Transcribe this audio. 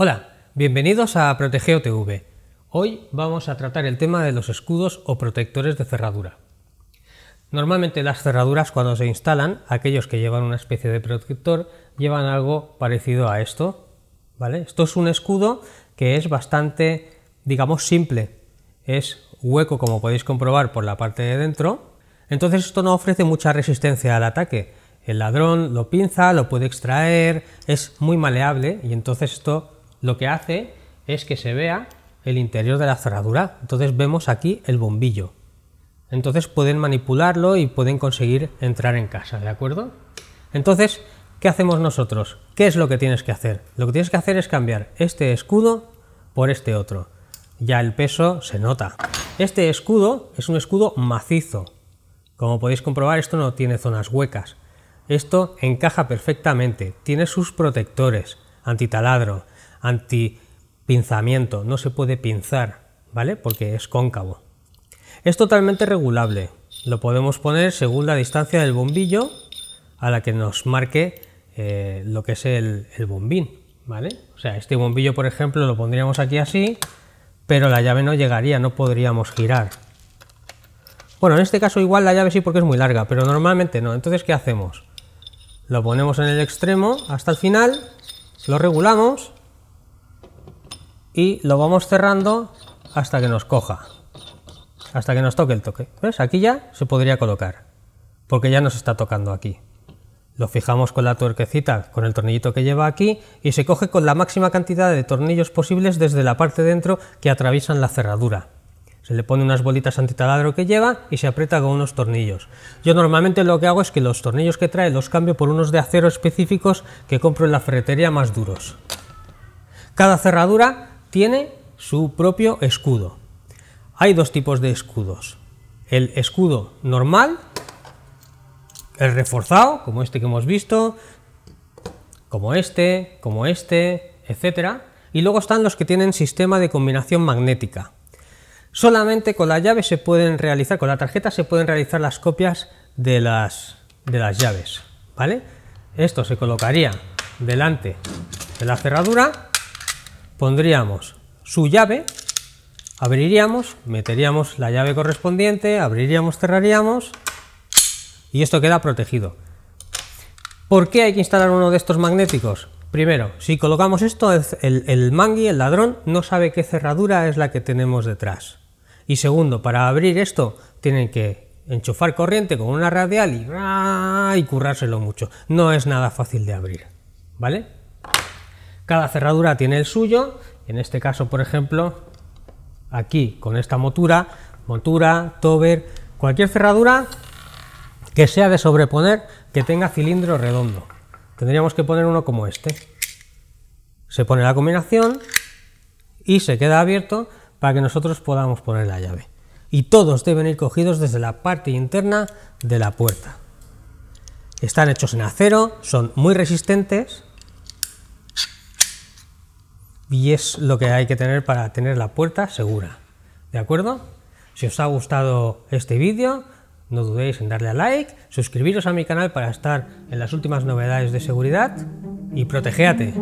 Hola, bienvenidos a Protegeo TV. Hoy vamos a tratar el tema de los escudos o protectores de cerradura. Normalmente las cerraduras cuando se instalan, aquellos que llevan una especie de protector, llevan algo parecido a esto. ¿vale? Esto es un escudo que es bastante, digamos, simple. Es hueco, como podéis comprobar, por la parte de dentro. Entonces esto no ofrece mucha resistencia al ataque. El ladrón lo pinza, lo puede extraer, es muy maleable y entonces esto lo que hace es que se vea el interior de la cerradura. Entonces vemos aquí el bombillo. Entonces pueden manipularlo y pueden conseguir entrar en casa, ¿de acuerdo? Entonces, ¿qué hacemos nosotros? ¿Qué es lo que tienes que hacer? Lo que tienes que hacer es cambiar este escudo por este otro. Ya el peso se nota. Este escudo es un escudo macizo. Como podéis comprobar, esto no tiene zonas huecas. Esto encaja perfectamente, tiene sus protectores, antitaladro, antipinzamiento, no se puede pinzar, ¿vale? Porque es cóncavo. Es totalmente regulable, lo podemos poner según la distancia del bombillo a la que nos marque eh, lo que es el, el bombín, ¿vale? O sea, este bombillo, por ejemplo, lo pondríamos aquí así, pero la llave no llegaría, no podríamos girar. Bueno, en este caso igual la llave sí porque es muy larga, pero normalmente no. Entonces, ¿qué hacemos? Lo ponemos en el extremo hasta el final, lo regulamos y lo vamos cerrando hasta que nos coja, hasta que nos toque el toque. pues Aquí ya se podría colocar, porque ya nos está tocando aquí. Lo fijamos con la tuerquecita, con el tornillito que lleva aquí, y se coge con la máxima cantidad de tornillos posibles desde la parte dentro que atraviesan la cerradura. Se le pone unas bolitas antitaladro que lleva y se aprieta con unos tornillos. Yo normalmente lo que hago es que los tornillos que trae los cambio por unos de acero específicos que compro en la ferretería más duros. Cada cerradura tiene su propio escudo. Hay dos tipos de escudos. El escudo normal, el reforzado, como este que hemos visto, como este, como este, etcétera Y luego están los que tienen sistema de combinación magnética. Solamente con la llave se pueden realizar, con la tarjeta se pueden realizar las copias de las, de las llaves. ¿vale? Esto se colocaría delante de la cerradura pondríamos su llave, abriríamos, meteríamos la llave correspondiente, abriríamos, cerraríamos y esto queda protegido. ¿Por qué hay que instalar uno de estos magnéticos? Primero, si colocamos esto, el, el mangui, el ladrón, no sabe qué cerradura es la que tenemos detrás. Y segundo, para abrir esto tienen que enchufar corriente con una radial y, y currárselo mucho. No es nada fácil de abrir, ¿vale? Cada cerradura tiene el suyo, en este caso, por ejemplo, aquí con esta motura, motura, tober, cualquier cerradura que sea de sobreponer, que tenga cilindro redondo. Tendríamos que poner uno como este. Se pone la combinación y se queda abierto para que nosotros podamos poner la llave. Y todos deben ir cogidos desde la parte interna de la puerta. Están hechos en acero, son muy resistentes y es lo que hay que tener para tener la puerta segura. ¿De acuerdo? Si os ha gustado este vídeo, no dudéis en darle a like, suscribiros a mi canal para estar en las últimas novedades de seguridad y protegéate.